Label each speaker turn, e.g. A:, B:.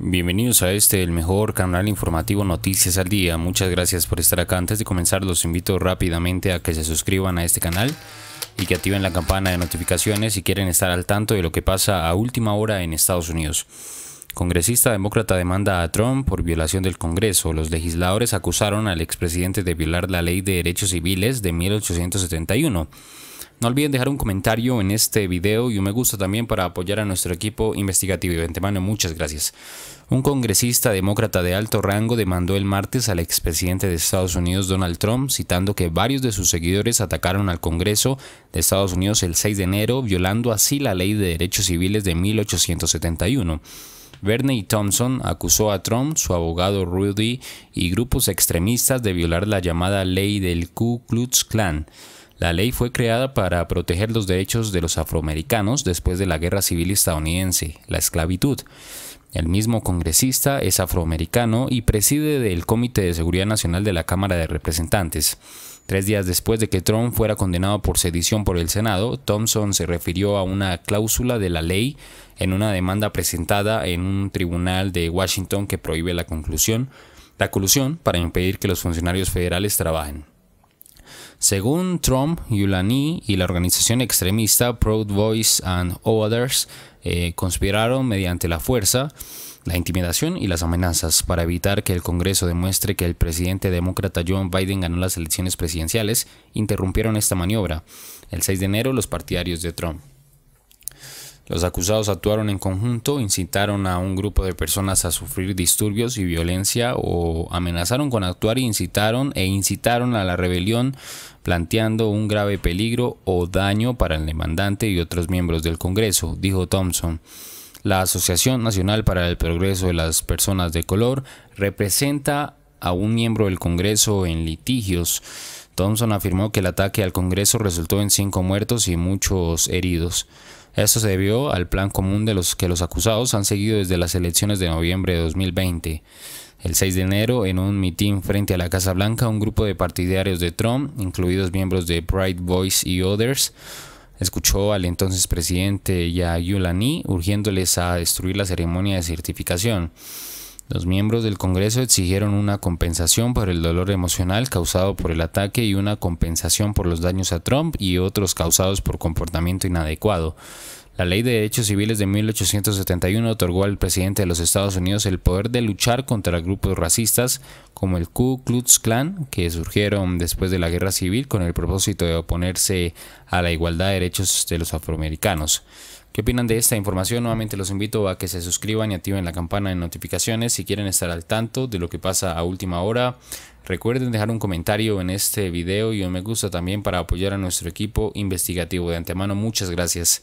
A: Bienvenidos a este, el mejor canal informativo Noticias al Día. Muchas gracias por estar acá. Antes de comenzar, los invito rápidamente a que se suscriban a este canal y que activen la campana de notificaciones si quieren estar al tanto de lo que pasa a última hora en Estados Unidos. Congresista demócrata demanda a Trump por violación del Congreso. Los legisladores acusaron al expresidente de violar la ley de derechos civiles de 1871 no olviden dejar un comentario en este video y un me gusta también para apoyar a nuestro equipo investigativo. Y de muchas gracias. Un congresista demócrata de alto rango demandó el martes al expresidente de Estados Unidos Donald Trump, citando que varios de sus seguidores atacaron al Congreso de Estados Unidos el 6 de enero, violando así la Ley de Derechos Civiles de 1871. Bernie Thompson acusó a Trump, su abogado Rudy y grupos extremistas de violar la llamada ley del Ku Klux Klan. La ley fue creada para proteger los derechos de los afroamericanos después de la Guerra Civil estadounidense, la esclavitud. El mismo congresista es afroamericano y preside del Comité de Seguridad Nacional de la Cámara de Representantes. Tres días después de que Trump fuera condenado por sedición por el Senado, Thompson se refirió a una cláusula de la ley en una demanda presentada en un tribunal de Washington que prohíbe la conclusión, la colusión para impedir que los funcionarios federales trabajen. Según Trump, Yulani y la organización extremista Proud Voice and Others eh, conspiraron mediante la fuerza, la intimidación y las amenazas para evitar que el Congreso demuestre que el presidente demócrata John Biden ganó las elecciones presidenciales, interrumpieron esta maniobra. El 6 de enero los partidarios de Trump. Los acusados actuaron en conjunto, incitaron a un grupo de personas a sufrir disturbios y violencia o amenazaron con actuar e incitaron e incitaron a la rebelión planteando un grave peligro o daño para el demandante y otros miembros del Congreso, dijo Thompson. La Asociación Nacional para el Progreso de las Personas de Color representa a un miembro del Congreso en litigios. Thompson afirmó que el ataque al Congreso resultó en cinco muertos y muchos heridos. Esto se debió al plan común de los que los acusados han seguido desde las elecciones de noviembre de 2020. El 6 de enero, en un mitin frente a la Casa Blanca, un grupo de partidarios de Trump, incluidos miembros de Bright Voice y Others, escuchó al entonces presidente Yayulani urgiéndoles a destruir la ceremonia de certificación. Los miembros del Congreso exigieron una compensación por el dolor emocional causado por el ataque y una compensación por los daños a Trump y otros causados por comportamiento inadecuado. La Ley de Derechos Civiles de 1871 otorgó al presidente de los Estados Unidos el poder de luchar contra grupos racistas como el Ku Klux Klan, que surgieron después de la Guerra Civil con el propósito de oponerse a la igualdad de derechos de los afroamericanos. ¿Qué opinan de esta información? Nuevamente los invito a que se suscriban y activen la campana de notificaciones si quieren estar al tanto de lo que pasa a última hora. Recuerden dejar un comentario en este video y un me gusta también para apoyar a nuestro equipo investigativo. De antemano, muchas gracias.